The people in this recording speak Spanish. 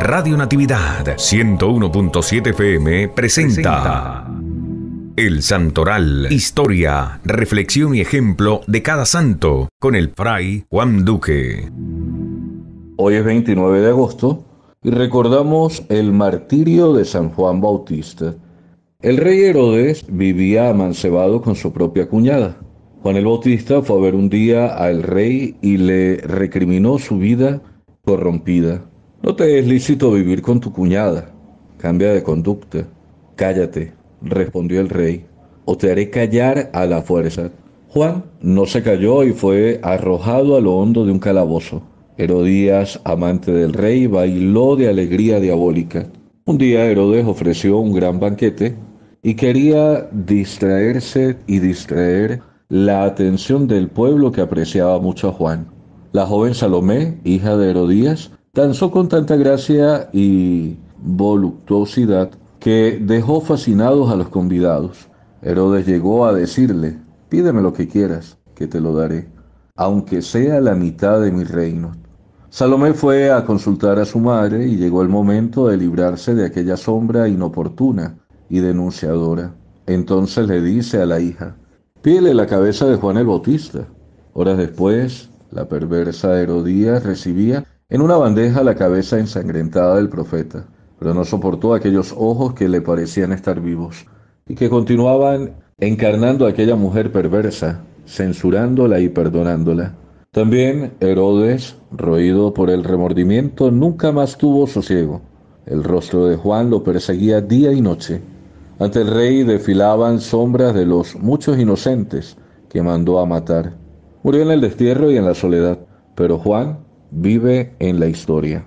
Radio Natividad 101.7 FM presenta, El Santoral, historia, reflexión y ejemplo de cada santo con el fray Juan Duque. Hoy es 29 de agosto y recordamos el martirio de San Juan Bautista. El rey Herodes vivía amancebado con su propia cuñada. Juan el Bautista fue a ver un día al rey y le recriminó su vida corrompida. No te es lícito vivir con tu cuñada. Cambia de conducta. Cállate, respondió el rey, o te haré callar a la fuerza. Juan no se calló y fue arrojado a lo hondo de un calabozo. Herodías, amante del rey, bailó de alegría diabólica. Un día Herodes ofreció un gran banquete y quería distraerse y distraer la atención del pueblo que apreciaba mucho a Juan. La joven Salomé, hija de Herodías, danzó con tanta gracia y voluptuosidad que dejó fascinados a los convidados. Herodes llegó a decirle, pídeme lo que quieras, que te lo daré, aunque sea la mitad de mi reino. Salomé fue a consultar a su madre y llegó el momento de librarse de aquella sombra inoportuna y denunciadora. Entonces le dice a la hija, Pídele la cabeza de Juan el Bautista. Horas después, la perversa Herodía recibía en una bandeja la cabeza ensangrentada del profeta, pero no soportó aquellos ojos que le parecían estar vivos y que continuaban encarnando a aquella mujer perversa, censurándola y perdonándola. También Herodes, roído por el remordimiento, nunca más tuvo sosiego. El rostro de Juan lo perseguía día y noche. Ante el rey desfilaban sombras de los muchos inocentes que mandó a matar. Murió en el destierro y en la soledad, pero Juan vive en la historia.